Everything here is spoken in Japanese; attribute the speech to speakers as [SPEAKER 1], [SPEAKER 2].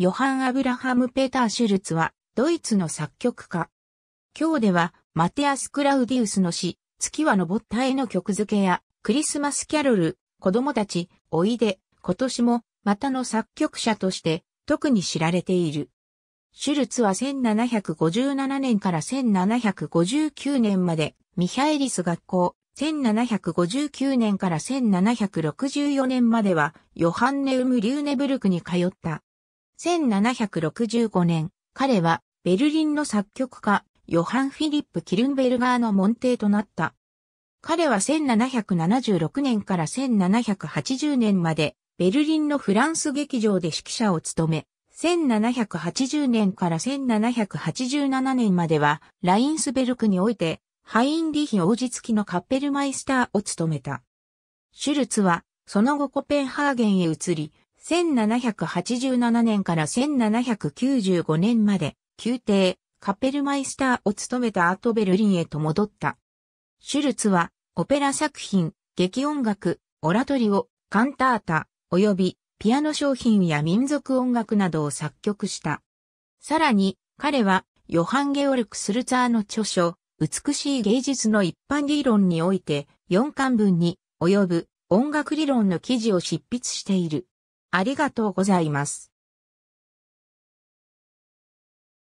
[SPEAKER 1] ヨハン・アブラハム・ペター・シュルツは、ドイツの作曲家。今日では、マテアス・クラウディウスの詩、月は昇ったへの曲付けや、クリスマス・キャロル、子供たち、おいで、今年も、またの作曲者として、特に知られている。シュルツは1757年から1759年まで、ミハエリス学校、1759年から1764年までは、ヨハンネウム・リューネブルクに通った。1765年、彼はベルリンの作曲家、ヨハン・フィリップ・キルンベルガーの門弟となった。彼は1776年から1780年まで、ベルリンのフランス劇場で指揮者を務め、1780年から1787年までは、ラインスベルクにおいて、ハインリヒ王子付きのカッペルマイスターを務めた。シュルツは、その後コペンハーゲンへ移り、1787年から1795年まで、宮廷、カペルマイスターを務めた後ベルリンへと戻った。シュルツは、オペラ作品、劇音楽、オラトリオ、カンタータ、及び、ピアノ商品や民族音楽などを作曲した。さらに、彼は、ヨハン・ゲオルク・スルツァーの著書、美しい芸術の一般理論において、4巻分に、及ぶ、音楽理論の記事を執筆している。ありがとうございます。